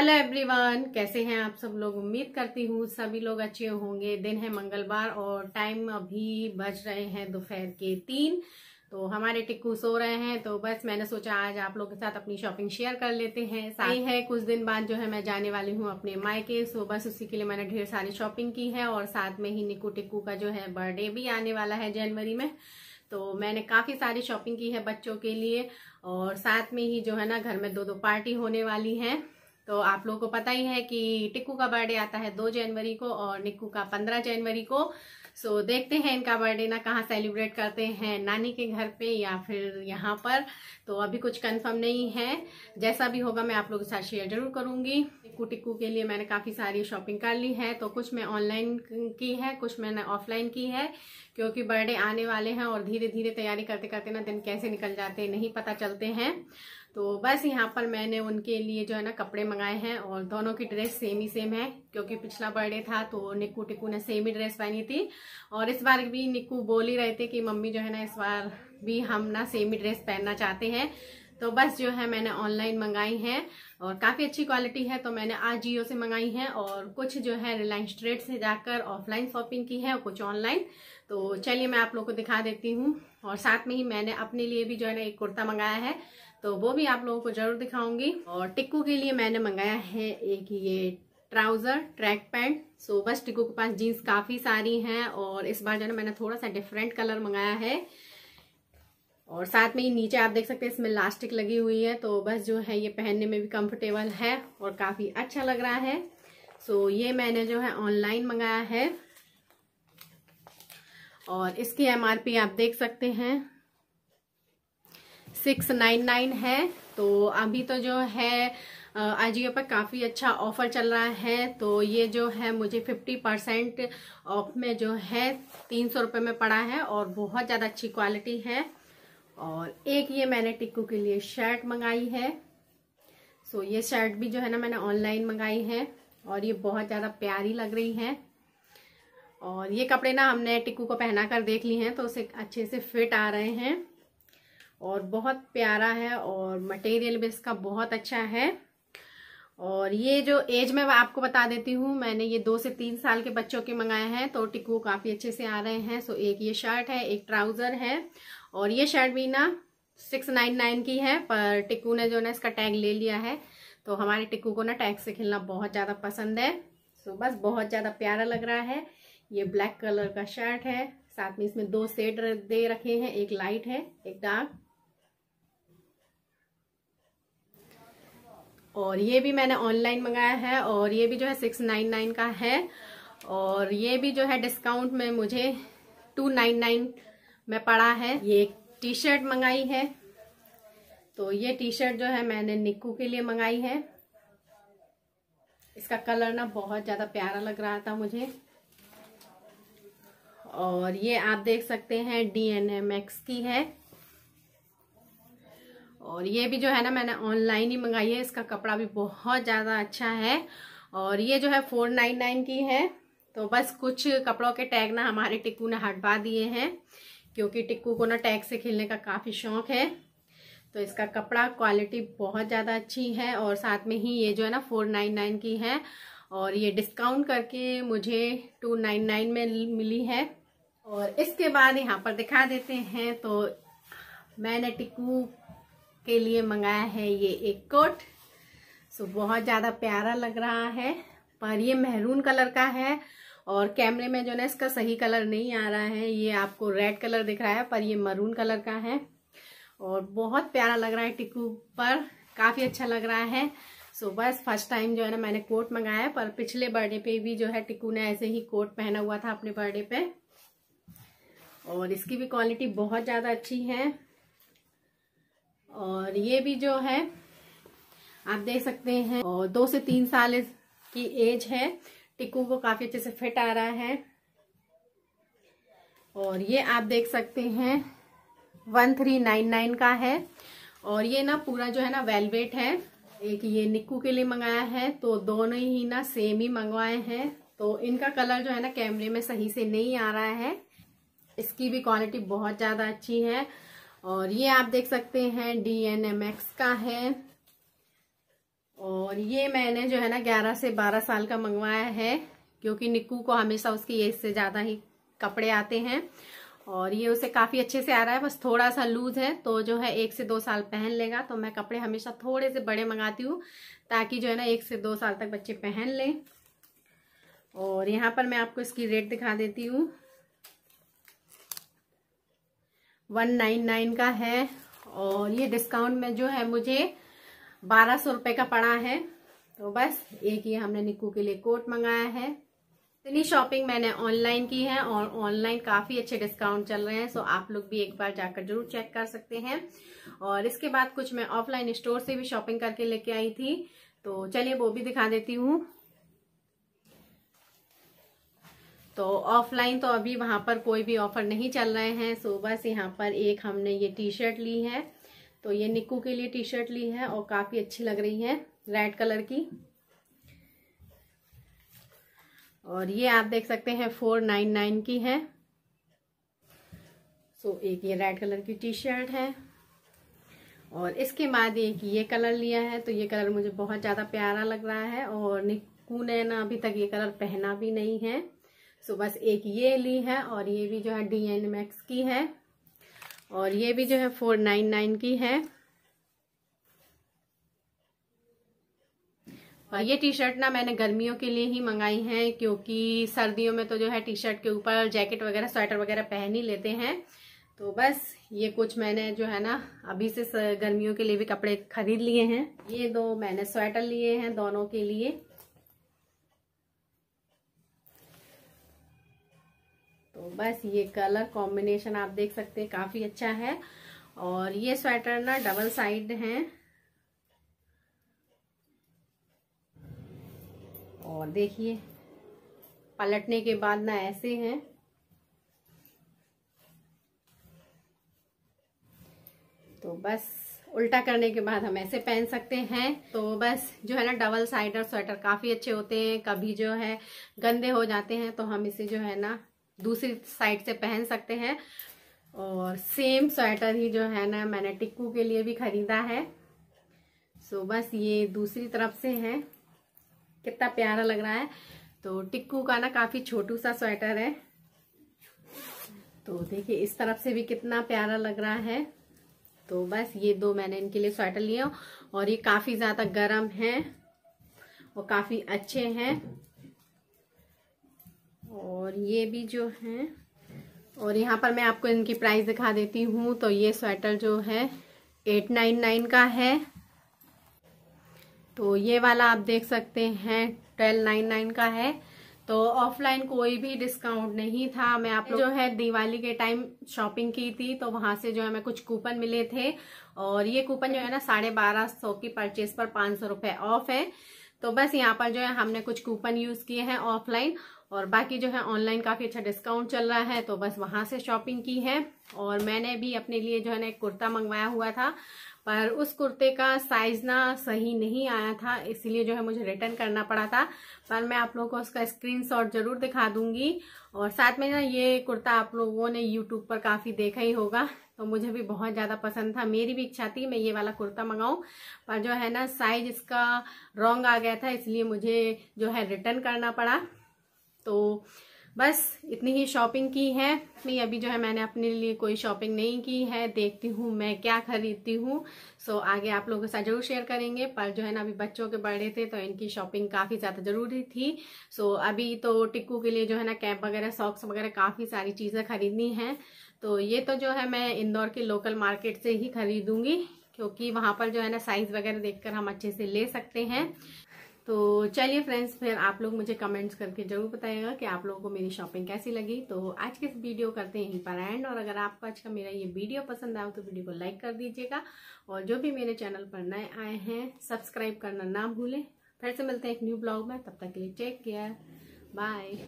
hello everyone कैसे हैं आप सब लोग उम्मीद करती हूँ सभी लोग अच्छे होंगे दिन है मंगलवार और टाइम अभी बज रहे हैं दोपहर के तीन तो हमारे टिक्कू सो रहे हैं तो बस मैंने सोचा आज आप लोगों के साथ अपनी शॉपिंग शेयर कर लेते हैं साथ है कुछ दिन बाद जो है मैं जाने वाली हूँ अपने मायके सो बस उसी के लिए मैंने ढेर सारी शॉपिंग की है और साथ में ही निकू टिक्कू का जो है बर्थडे भी आने वाला है जनवरी में तो मैंने काफ़ी सारी शॉपिंग की है बच्चों के लिए और साथ में ही जो है ना घर में दो दो पार्टी होने वाली है तो आप लोगों को पता ही है कि टिक्कू का बर्थडे आता है दो जनवरी को और निक्कू का पंद्रह जनवरी को सो so, देखते हैं इनका बर्थडे ना कहाँ सेलिब्रेट करते हैं नानी के घर पे या फिर यहाँ पर तो अभी कुछ कंफर्म नहीं है जैसा भी होगा मैं आप लोगों के साथ शेयर जरूर करूंगी टिक्कू टिक्कू के लिए मैंने काफ़ी सारी शॉपिंग कर ली है तो कुछ मैं ऑनलाइन की है कुछ मैंने ऑफलाइन की है क्योंकि बर्थडे आने वाले हैं और धीरे धीरे तैयारी करते करते ना दिन कैसे निकल जाते हैं नहीं पता चलते हैं तो बस यहाँ पर मैंने उनके लिए जो है ना कपड़े मंगाए हैं और दोनों की ड्रेस सेम ही सेम है क्योंकि पिछला बर्थडे था तो निक्कू टिक्कू ने सेम ही ड्रेस पहनी थी और इस बार भी निक्कू बोल ही रहे थे कि मम्मी जो है ना इस बार भी हम ना सेम ही ड्रेस पहनना चाहते हैं तो बस जो है मैंने ऑनलाइन मंगाई है और काफ़ी अच्छी क्वालिटी है तो मैंने आज जियो से मंगाई है और कुछ जो है रिलायंस ट्रेड से जाकर ऑफलाइन शॉपिंग की है और कुछ ऑनलाइन तो चलिए मैं आप लोग को दिखा देती हूँ और साथ में ही मैंने अपने लिए भी जो है ना एक कुर्ता मंगाया है तो वो भी आप लोगों को जरूर दिखाऊंगी और टिक्कू के लिए मैंने मंगाया है एक ये ट्राउजर ट्रैक पैंट सो बस टिक्कू के पास जीन्स काफी सारी हैं और इस बार जो है मैंने थोड़ा सा डिफरेंट कलर मंगाया है और साथ में ही नीचे आप देख सकते हैं इसमें लास्टिक लगी हुई है तो बस जो है ये पहनने में भी कंफर्टेबल है और काफी अच्छा लग रहा है सो ये मैंने जो है ऑनलाइन मंगाया है और इसकी एमआरपी आप देख सकते हैं सिक्स नाइन नाइन है तो अभी तो जो है आजियो पर काफ़ी अच्छा ऑफर चल रहा है तो ये जो है मुझे फिफ्टी परसेंट ऑफ में जो है तीन सौ रुपये में पड़ा है और बहुत ज़्यादा अच्छी क्वालिटी है और एक ये मैंने टिक्कू के लिए शर्ट मंगाई है सो ये शर्ट भी जो है ना मैंने ऑनलाइन मंगाई है और ये बहुत ज़्यादा प्यारी लग रही है और ये कपड़े ना हमने टिक्कू को पहना कर देख लिए हैं तो उसे अच्छे से फिट आ रहे हैं और बहुत प्यारा है और मटेरियल भी इसका बहुत अच्छा है और ये जो एज मैं आपको बता देती हूँ मैंने ये दो से तीन साल के बच्चों के मंगाए हैं तो टिक्कू काफ़ी अच्छे से आ रहे हैं सो एक ये शर्ट है एक ट्राउज़र है और ये शर्ट भी ना सिक्स नाइन नाइन की है पर टिक्कू ने जो ना इसका टैग ले लिया है तो हमारे टिक्कू को ना टैग से खेलना बहुत ज़्यादा पसंद है सो बस बहुत ज़्यादा प्यारा लग रहा है ये ब्लैक कलर का शर्ट है साथ में इसमें दो सेट दे रखे हैं एक लाइट है एक डार्क और ये भी मैंने ऑनलाइन मंगाया है और ये भी जो है सिक्स नाइन नाइन का है और ये भी जो है डिस्काउंट में मुझे टू नाइन नाइन में पड़ा है ये एक टी शर्ट मंगाई है तो ये टी शर्ट जो है मैंने निक्कू के लिए मंगाई है इसका कलर ना बहुत ज़्यादा प्यारा लग रहा था मुझे और ये आप देख सकते हैं डी एन एम एक्स की है और ये भी जो है ना मैंने ऑनलाइन ही मंगाई है इसका कपड़ा भी बहुत ज़्यादा अच्छा है और ये जो है फोर नाइन नाइन की है तो बस कुछ कपड़ों के टैग ना हमारे टिक्कू ने हटवा दिए हैं क्योंकि टिक्कू को ना टैग से खेलने का काफ़ी शौक है तो इसका कपड़ा क्वालिटी बहुत ज़्यादा अच्छी है और साथ में ही ये जो है ना फोर नाइन नाइन की है और ये डिस्काउंट करके मुझे टू नाइन नाइन में मिली है और इसके बाद यहाँ पर दिखा देते हैं तो मैंने टिकू के लिए मंगाया है ये एक कोट सो बहुत ज़्यादा प्यारा लग रहा है पर ये मेहरून कलर का है और कैमरे में जो ना इसका सही कलर नहीं आ रहा है ये आपको रेड कलर दिख रहा है पर ये मरून कलर का है और बहुत प्यारा लग रहा है टिकू पर काफ़ी अच्छा लग रहा है सो बस फर्स्ट टाइम जो है ना मैंने कोट मंगाया है पर पिछले बर्थडे पे भी जो है टिकू ने ऐसे ही कोट पहना हुआ था अपने बर्थडे पे और इसकी भी क्वालिटी बहुत ज़्यादा अच्छी है और ये भी जो है आप देख सकते हैं और दो से तीन साल की एज है टिक्कू को काफ़ी अच्छे से फिट आ रहा है और ये आप देख सकते हैं वन थ्री नाइन नाइन का है और ये ना पूरा जो है ना वेलवेट है एक ये निक्कू के लिए मंगाया है तो दोनों ही ना सेम ही मंगवाए हैं तो इनका कलर जो है ना कैमरे में सही से नहीं आ रहा है इसकी भी क्वालिटी बहुत ज़्यादा अच्छी है और ये आप देख सकते हैं डी एन एम एक्स का है और ये मैंने जो है ना ग्यारह से बारह साल का मंगवाया है क्योंकि निक्कू को हमेशा उसकी एज से ज़्यादा ही कपड़े आते हैं और ये उसे काफ़ी अच्छे से आ रहा है बस थोड़ा सा लूज है तो जो है एक से दो साल पहन लेगा तो मैं कपड़े हमेशा थोड़े से बड़े मंगाती हूँ ताकि जो है ना एक से दो साल तक बच्चे पहन लें और यहाँ पर मैं आपको इसकी रेट दिखा देती हूँ वन नाइन नाइन का है और ये डिस्काउंट में जो है मुझे बारह सौ रुपये का पड़ा है तो बस एक ही हमने निकू के लिए कोट मंगाया है इतनी शॉपिंग मैंने ऑनलाइन की है और ऑनलाइन काफ़ी अच्छे डिस्काउंट चल रहे हैं सो आप लोग भी एक बार जाकर जरूर चेक कर सकते हैं और इसके बाद कुछ मैं ऑफलाइन स्टोर से भी शॉपिंग करके लेके आई थी तो चलिए वो भी दिखा देती हूँ तो ऑफलाइन तो अभी वहाँ पर कोई भी ऑफर नहीं चल रहे हैं सो बस यहाँ पर एक हमने ये टी शर्ट ली है तो ये निक्कू के लिए टी शर्ट ली है और काफ़ी अच्छी लग रही है रेड कलर की और ये आप देख सकते हैं फोर नाइन नाइन की है सो एक ये रेड कलर की टी शर्ट है और इसके बाद एक ये कलर लिया है तो ये कलर मुझे बहुत ज़्यादा प्यारा लग रहा है और निक्कू ने ना अभी तक ये कलर पहना भी नहीं है सो बस एक ये ली है और ये भी जो है डी एन मैक्स की है और ये भी जो है फोर नाइन नाइन की है और ये टी शर्ट ना मैंने गर्मियों के लिए ही मंगाई है क्योंकि सर्दियों में तो जो है टी शर्ट के ऊपर जैकेट वगैरह स्वेटर वगैरह पहन ही लेते हैं तो बस ये कुछ मैंने जो है ना अभी से गर्मियों के लिए भी कपड़े खरीद लिए हैं ये दो मैंने स्वेटर लिए हैं दोनों के लिए बस ये कलर कॉम्बिनेशन आप देख सकते हैं काफी अच्छा है और ये स्वेटर ना डबल साइड है और देखिए पलटने के बाद ना ऐसे हैं तो बस उल्टा करने के बाद हम ऐसे पहन सकते हैं तो बस जो है ना डबल साइडर स्वेटर काफ़ी अच्छे होते हैं कभी जो है गंदे हो जाते हैं तो हम इसे जो है ना दूसरी साइड से पहन सकते हैं और सेम स्वेटर ही जो है ना मैंने टिक्कू के लिए भी खरीदा है सो बस ये दूसरी तरफ से है कितना प्यारा लग रहा है तो टिक्कू का ना काफी छोटू सा स्वेटर है तो देखिए इस तरफ से भी कितना प्यारा लग रहा है तो बस ये दो मैंने इनके लिए स्वेटर लिए और ये काफी ज्यादा गर्म है और काफी अच्छे हैं और ये भी जो है और यहाँ पर मैं आपको इनकी प्राइस दिखा देती हूँ तो ये स्वेटर जो है एट नाइन नाइन का है तो ये वाला आप देख सकते हैं ट्वेल्व नाइन नाइन का है तो ऑफलाइन कोई भी डिस्काउंट नहीं था मैं आप लोग जो है दिवाली के टाइम शॉपिंग की थी तो वहां से जो है मैं कुछ कूपन मिले थे और ये कूपन जो है ना साढ़े बारह सौ की परचेज पर पांच सौ रुपए ऑफ है तो बस यहाँ पर जो है हमने कुछ कूपन यूज किए हैं ऑफलाइन और बाकी जो है ऑनलाइन काफ़ी अच्छा डिस्काउंट चल रहा है तो बस वहाँ से शॉपिंग की है और मैंने भी अपने लिए जो है ना एक कुर्ता मंगवाया हुआ था पर उस कुर्ते का साइज ना सही नहीं आया था इसीलिए जो है मुझे रिटर्न करना पड़ा था पर मैं आप लोगों को उसका स्क्रीनशॉट जरूर दिखा दूंगी और साथ में ना ये कुर्ता आप लोगों ने यूट्यूब पर काफ़ी देखा ही होगा तो मुझे भी बहुत ज़्यादा पसंद था मेरी भी इच्छा थी मैं ये वाला कुर्ता मंगाऊं पर जो है ना साइज इसका रॉन्ग आ गया था इसलिए मुझे जो है रिटर्न करना पड़ा तो बस इतनी ही शॉपिंग की है नहीं अभी जो है मैंने अपने लिए कोई शॉपिंग नहीं की है देखती हूँ मैं क्या खरीदती हूँ सो आगे आप लोगों के साथ जरूर शेयर करेंगे पर जो है ना अभी बच्चों के बर्थडे थे तो इनकी शॉपिंग काफ़ी ज़्यादा ज़रूरी थी सो अभी तो टिक्कू के लिए जो है ना कैप वगैरह सॉक्स वगैरह काफ़ी सारी चीज़ें खरीदनी हैं तो ये तो जो है मैं इंदौर के लोकल मार्केट से ही खरीदूंगी क्योंकि वहाँ पर जो है ना साइज़ वगैरह देखकर हम अच्छे से ले सकते हैं तो चलिए फ्रेंड्स फिर आप लोग मुझे कमेंट्स करके जरूर बताएगा कि आप लोगों को मेरी शॉपिंग कैसी लगी तो आज के इस वीडियो करते हैं यहीं पर एंड और अगर आपको आज का अच्छा मेरा ये वीडियो पसंद आया तो वीडियो को लाइक कर दीजिएगा और जो भी मेरे चैनल पर नए आए हैं सब्सक्राइब करना ना भूलें फिर से मिलते हैं एक न्यू ब्लॉग में तब तक के लिए टेक केयर बाय